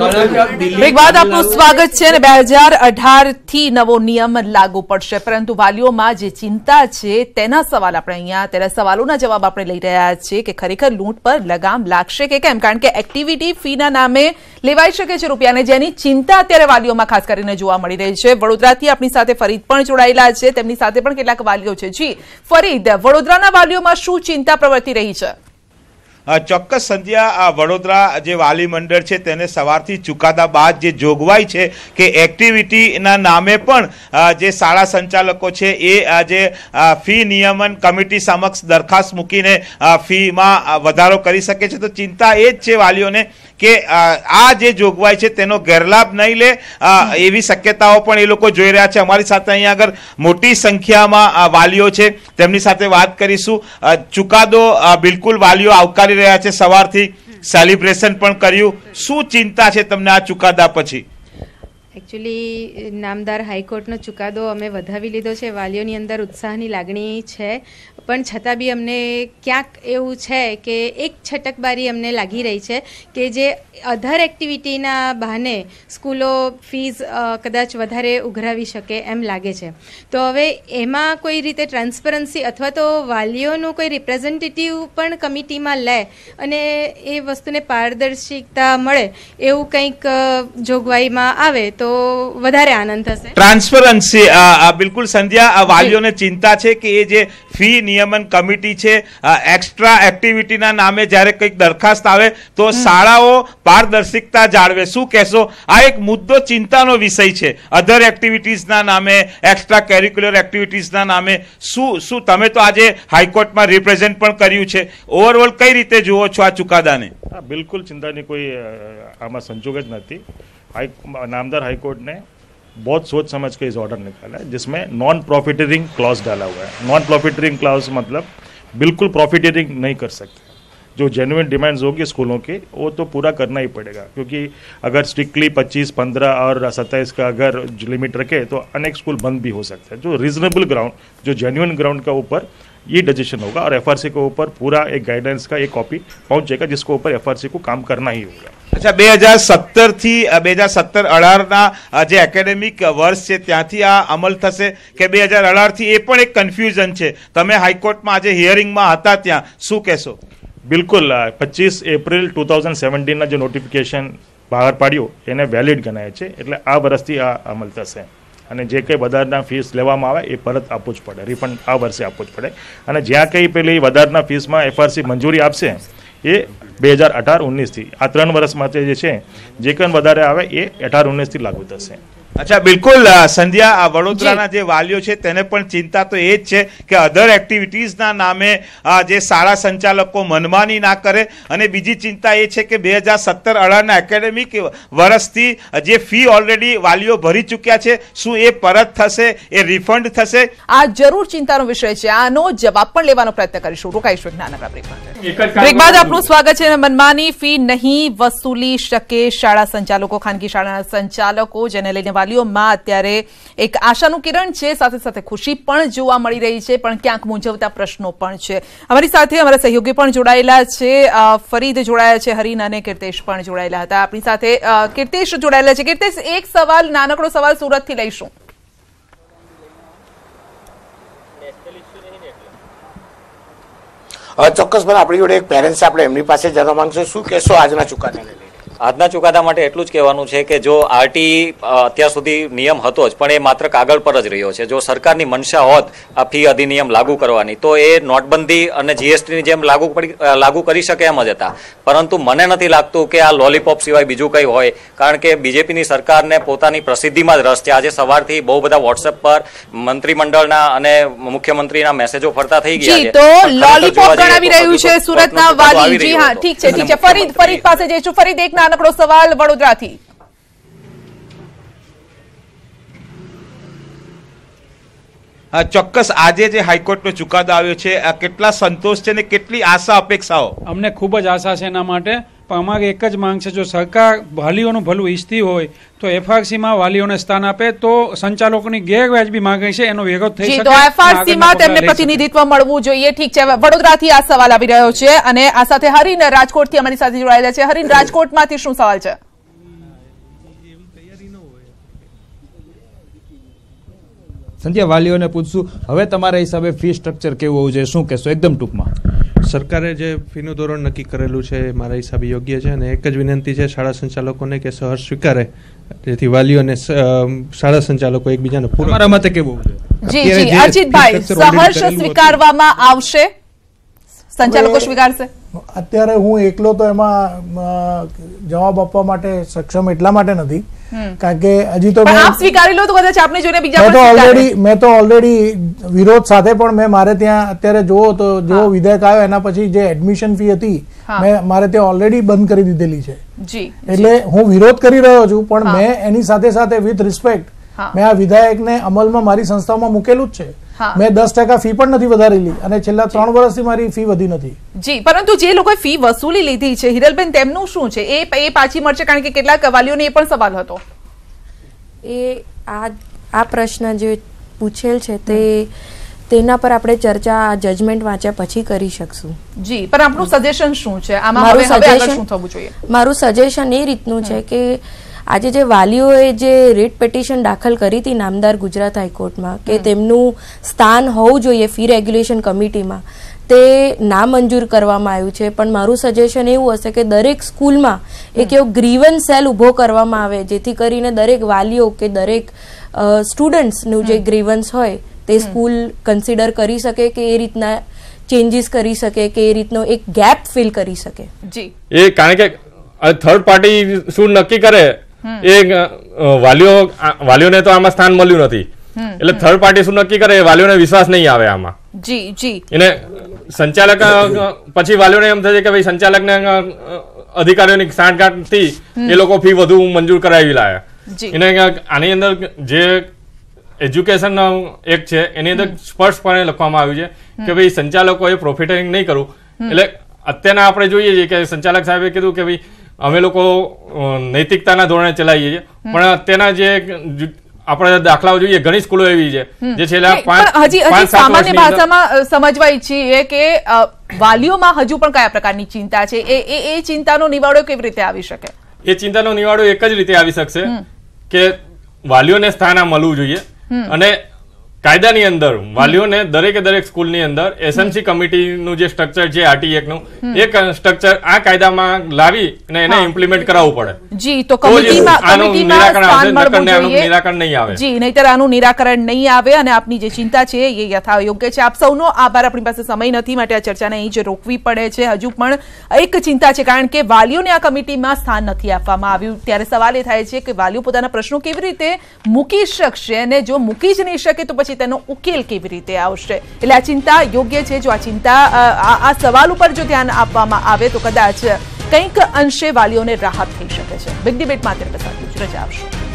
એક વાત આપનું સ્વાગત છે અને બે હજાર અઢારથી નવો નિયમ લાગુ પડશે પરંતુ વાલીઓમાં જે ચિંતા છે તેના સવાલ આપણે અહીંયા તેના સવાલોના જવાબ આપણે લઈ રહ્યા છીએ કે ખરેખર લૂંટ પર લગામ લાગશે કે કેમ કારણ કે એક્ટિવિટી ફીના નામે લેવાઈ શકે છે રૂપિયાને જેની ચિંતા અત્યારે વાલીઓમાં ખાસ કરીને જોવા મળી રહી છે વડોદરાથી આપણી સાથે ફરીદ પણ જોડાયેલા છે તેમની સાથે પણ કેટલાક વાલીઓ છે જી ફરીદ વડોદરાના વાલીઓમાં શું ચિંતા પ્રવર્તી રહી છે ચોક્કસ સંધ્યા આ વડોદરા જે વાલી મંડળ છે તેને સવારથી ચુકાદા બાદ જે જોગવાઈ છે કે એક્ટિવિટીના નામે પણ જે શાળા સંચાલકો છે એ જે ફી નિયમન કમિટી સમક્ષ દરખાસ્ત મૂકીને ફીમાં વધારો કરી શકે છે તો ચિંતા એ જ છે વાલીઓને કે આ જે જોગવાઈ છે તેનો ગેરલાભ નહીં લે એવી શક્યતાઓ પણ એ લોકો જોઈ રહ્યા છે અમારી સાથે અહીંયા આગળ મોટી સંખ્યામાં વાલીઓ છે તેમની સાથે વાત કરીશું ચુકાદો બિલકુલ વાલીઓ આવકારી રહ્યા છે સવારથી સેલિબ્રેશન પણ કર્યું શું ચિંતા છે તમને આ ચુકાદા પછી એકચ્યુઅલી નામદાર હાઈકોર્ટનો ચુકાદો અમે વધાવી લીધો છે વાલીઓની અંદર ઉત્સાહની લાગણી છે પણ છતાં બી અમને ક્યાંક એવું છે કે એક છટકબારી અમને લાગી રહી છે કે જે અધર એક્ટિવિટીના બહાને સ્કૂલો ફીઝ કદાચ વધારે ઉઘરાવી શકે એમ લાગે છે તો હવે એમાં કોઈ રીતે ટ્રાન્સપરન્સી અથવા તો વાલીઓનું કોઈ રિપ્રેઝેન્ટેટિવ પણ કમિટીમાં લે અને એ વસ્તુને પારદર્શિકતા મળે એવું કંઈક જોગવાઈમાં આવે તો વધારે આનંદ થશે ટ્રાન્સપરન્સી બિલકુલ સંધ્યા વાલીઓને ચિંતા છે કે એ જે ફી નિયમન કમિટી છે એક્સ્ટ્રા એક્ટિવિટીના નામે જ્યારે કંઈક દરખાસ્ત આવે તો શાળાઓ પારદર્શિકતા જાળવે શું કહેશો આ એક મુદ્દો ચિંતાનો વિષય છે અધર એક્ટિવિટીઝના નામે એક્સ્ટ્રા કેરિક્યુલર એક્ટિવિટીઝના નામે શું શું તમે તો આજે હાઈકોર્ટમાં રિપ્રેઝેન્ટ પણ કર્યું છે ઓવરઓલ કઈ રીતે જુઓ છો આ ચુકાદાને બિલકુલ ચિંતાની કોઈ આમાં સંજોગ જ નથી નામદાર હાઈકોર્ટને बहुत सोच समझ के इस ऑर्डर निकाला है जिसमें नॉन प्रॉफिटेरिंग क्लॉज डाला हुआ है नॉन प्रॉफिटरिंग क्लॉज मतलब बिल्कुल प्रॉफिटेरिंग नहीं कर सकते जो जेनुइन डिमांड्स होगी स्कूलों की वो तो पूरा करना ही पड़ेगा क्योंकि अगर स्ट्रिक्टली 25, 15 और 27 का अगर लिमिट रखे तो अनेक स्कूल बंद भी हो सकता है जो रीजनेबल ग्राउंड जो जेन्यून ग्राउंड का ऊपर ये डिसीजन होगा और एफ के ऊपर पूरा एक गाइडेंस का एक कॉपी पहुंच जाएगा जिसको ऊपर एफ को काम करना ही होगा અચ્છા अच्छा, सत्तर હજાર સત્તરથી हजार सत्तर સત્તર અઢારના જે એકેડેમિક વર્ષ છે आ अमल અમલ થશે કે બે હજાર અઢારથી એ પણ એક કન્ફ્યુઝન हाईकोर्ट में હાઈકોર્ટમાં આજે में હતા ત્યાં શું કહેશો બિલકુલ પચીસ એપ્રિલ ટુ થાઉઝન્ડ સેવન્ટીનના જે નોટિફિકેશન બહાર પાડ્યું એને વેલિડ ગણાય છે એટલે આ વર્ષથી આ અમલ થશે અને જે કંઈ વધારના ફીસ લેવામાં આવે એ પરત આપવું જ પડે રિફંડ આ વર્ષે આપવું જ પડે અને જ્યાં કંઈ પેલી વધારના ફીસમાં એફઆરસી મંજૂરી આપશે એ બે હજાર અઢાર ઓગણીસથી આ ત્રણ વર્ષ માટે જે છે જે કંઈ વધારે આવે એ અઢાર ઓગણીસથી લાગુ થશે અચ્છા બિલકુલ સંધ્યા આ વડોદરાના જે વાલીઓ છે તેને પણ ચિંતા તો એ જ છે કે અધર એક્ટિવિટીઝના નામે જે શાળા સંચાલકો મનમાની ના કરે અને બીજી ચિંતા એ છે કે બે હજાર સત્તર અઢારના એકેડેમિક વર્ષથી જે ફી ઓલરેડી વાલીઓ ભરી ચૂક્યા છે શું એ પરત થશે એ રિફંડ થશે આ જરૂર ચિંતાનો વિષય છે આનો જવાબ પણ લેવાનો પ્રયત્ન કરીશું રોકાઈશું નાનકડા બ્રેક બ્રેક બાદ આપનું સ્વાગત છે મનમાની ફી નહીં વસૂલી શકે શાળા સંચાલકો ખાનગી શાળાના સંચાલકો જેને લઈને વાલીઓમાં અત્યારે એક આશાનું કિરણ છે સાથે સાથે ખુશી પણ જોવા મળી રહી છે પણ ક્યાંક મૂંઝવતા પ્રશ્નો પણ છે અમારી સાથે અમારા સહયોગી પણ જોડાયેલા છે ફરીદ જોડાયા છે હરીન અને કીર્તેશ પણ જોડાયેલા હતા આપણી સાથે કીર્તેશ જોડાયેલા છે કીર્તેશ એક સવાલ નાનકડો સવાલ સુરતથી લઈશું ચોક્કસ ચોક્કસપણે આપણી જોડે એક પેરેન્ટ્સ આપણે એમની પાસે જવા માંગશું શું કહેશો આજના ચુકાદાને લઈને આજના ચુકાદા માટે એટલું જ કહેવાનું છે કે જો આરટી અત્યાર સુધી નિયમ હતો જ પણ એ માત્ર કાગળ પર જ રહ્યો છે જો સરકારની મનસા હોત આ ફી અધિનિયમ લાગુ કરવાની તો એ નોટબંધી અને જીએસટીની જેમ લાગુ લાગુ કરી શકે એમ જ હતા પરંતુ મને નથી લાગતું કે આ લોલીપોપ સિવાય બીજું કંઈ હોય કારણ કે બીજેપીની સરકારને પોતાની પ્રસિદ્ધિમાં જ રસ છે આજે સવારથી બહુ બધા વોટ્સએપ પર મંત્રીમંડળના અને મુખ્યમંત્રીના મેસેજો ફરતા થઈ ગયા તો લોલીપોપ ગણાવી રહ્યું છે સુરતના વાલી જી હા ઠીક છે ઠીક છે ફરી ફરી પાસે જઈશું ફરી એક નાનકડો સવાલ વડોદરાથી ચોક્કસ આજે જે હાઈકોર્ટનો ચુકાદો આવ્યો છે કેટલા સંતોષ છે ને કેટલી આશા અપેક્ષાઓ અમને ખૂબ જ આશા છે એના માટે અમારી એક જ માંગ છે જો સરકાર વાલીઓનું ભલું ઈચ્છતી હોય તો એફઆરસીમાં વાલીઓને સ્થાન આપે તો સંચાલકોની ગેરવાજબી માંગણી છે એનો વિરોધ થઈ તો એફઆરસીમાં તેમને પ્રતિનિધિત્વ મળવું જોઈએ ઠીક છે વડોદરાથી આ સવાલ આવી રહ્યો છે અને આ સાથે હરીન રાજકોટથી અમારી સાથે જોડાયેલા છે હરીન રાજકોટમાંથી શું સવાલ છે સંધ્યા વાલીઓને પૂછશું હવે તમારા હિસાબે ફી સ્ટ્રક્ચર કેવું હોવું જોઈએ શું કહેશો એકદમ ટૂંકમાં સરકારે જે ફીનું ધોરણ નક્કી કરેલું છે મારા હિસાબે યોગ્ય છે અને એક જ વિનંતી છે શાળા સંચાલકોને કે સહર્ષ સ્વીકારે જેથી વાલીઓ અને શાળા સંચાલકો એકબીજાને પૂરો મારા મતે કેવું જી જી અજીતભાઈ સહર્ષ સ્વીકારવામાં આવશે સંચાલકો સ્વીકારશે અત્યારે હું એકલો તો એમાં જવાબ આપવા માટે સક્ષમ એટલા માટે નથી કારણ કે હજી તો આપ સ્વીકારી લો તો કદાચ આપને જોઈને બીજા મેં તો ઓલરેડી મેં તો ઓલરેડી વિરોધ સાથે પણ મેં મારે ત્યાં અત્યારે જોવો તો જો વિધેયક આવ્યો એના પછી જે એડમિશન ફી હતી મેં મારે ત્યાં ઓલરેડી બંધ કરી દીધેલી છે એટલે હું વિરોધ કરી રહ્યો છું પણ મેં એની સાથે સાથે વિથ રિસ્પેક્ટ મેં આ વિધાયકને અમલમાં મારી સંસ્થામાં મૂકેલું જ છે મેં દસ ફી પણ નથી વધારેલી અને છેલ્લા ત્રણ વર્ષથી મારી ફી વધી નથી જી પરંતુ જે લોકોએ ફી વસૂલી લીધી છે હિરલબેન તેમનું શું છે એ એ પાછી મળશે કારણ કે કેટલાક વાલીઓને એ પણ સવાલ હતો એ આ આ પ્રશ્ન જે પૂછેલ છે તે તેના પર આપણે ચર્ચા જજમેન્ટ વાંચ્યા પછી કરી શકશું જી પણ આપણું સજેશન શું છે આમાં હવે થવું જોઈએ મારું સજેશન એ રીતનું છે કે આજે જે વાલીઓએ જે રીટ પેટિશન દાખલ કરી હતી નામદાર ગુજરાત હાઈકોર્ટમાં કે તેમનું સ્થાન હોવું જોઈએ ફી રેગ્યુલેશન કમિટીમાં તે નામંજૂર કરવામાં આવ્યું છે પણ મારું સજેશન એવું હશે કે દરેક સ્કૂલમાં એક એવો ગ્રીવન સેલ ઊભો કરવામાં આવે જેથી કરીને દરેક વાલીઓ કે દરેક સ્ટુડન્ટ્સનું જે ગ્રીવન્સ હોય તે સ્કૂલ કન્સિડર કરી શકે કે એ રીતના ચેન્જીસ કરી શકે કે એ રીતનો એક ગેપ ફિલ કરી શકે જી એ કારણ કે થર્ડ પાર્ટી શું નક્કી કરે એ વાલીઓ વાલીઓને તો આમાં સ્થાન મળ્યું નથી એટલે થર્ડ પાર્ટી શું નક્કી કરે વાલીઓને વિશ્વાસ નહીં આવે આમાં જી જી એને સંચાલક પછી વાલીઓને એમ થશે કે ભાઈ સંચાલકને અધિકારીઓની સાંઠગાંઠથી એ લોકો ફી વધુ મંજૂર કરાવી લાયા એને આની અંદર જે એજ્યુકેશન એક છે એની અંદર સ્પષ્ટપણે લખવામાં આવ્યું છે કે ભાઈ સંચાલકોએ પ્રોફિટિંગ નહીં કરવું એટલે અત્યારના આપણે જોઈએ છીએ કે સંચાલક સાહેબે કીધું કે ભાઈ અમે લોકો નૈતિકતાના ધોરણે ચલાવીએ છીએ પણ તેના જે આપણે દાખલાઓ જોઈએ ઘણી સ્કૂલો એવી છે જે છેલ્લા હજી સામાન્ય ભાષામાં સમજવા ઈચ્છીએ કે વાલીઓમાં હજુ પણ કયા પ્રકારની ચિંતા છે એ એ ચિંતાનો નિવાડો કેવી રીતે આવી શકે એ ચિંતાનો નિવાડો એક જ રીતે આવી શકશે કે વાલીઓને સ્થાન આ મળવું જોઈએ અને કાયદાની અંદર વાલીઓને દરેકે દરેક સ્કૂલની અંદર એસએમસી કમિટીનું જે સ્ટ્રક્ચર છે આરટી એકનું e એ સ્ટ્રક્ચર આ કાયદામાં લાવી અને એને ઇમ્પ્લિમેન્ટ કરાવવું પડે જી તો નિરાકરણ નહીં આવે જી નહીતર આનું નિરાકરણ નહીં આવે અને આપની જે ચિંતા છે એ યથાયોગ્ય છે આપ સૌનો આભાર આપણી પાસે સમય નથી માટે આ ચર્ચાને અહીં જે રોકવી પડે છે હજુ પણ એક ચિંતા છે કારણ કે વાલીઓને આ કમિટીમાં સ્થાન નથી આપવામાં આવ્યું ત્યારે સવાલ એ થાય છે કે વાલીઓ પોતાના પ્રશ્નો કેવી રીતે મૂકી શકશે અને જો મૂકી જ નહીં શકે તો પછી પછી તેનો ઉકેલ કેવી રીતે આવશે એટલે આ ચિંતા યોગ્ય છે જો આ ચિંતા આ સવાલ ઉપર જો ધ્યાન આપવામાં આવે તો કદાચ કંઈક અંશે વાલીઓને રાહત થઈ શકે છે બિગ ડિબેટમાં અત્યારે પસાર રજા આવશે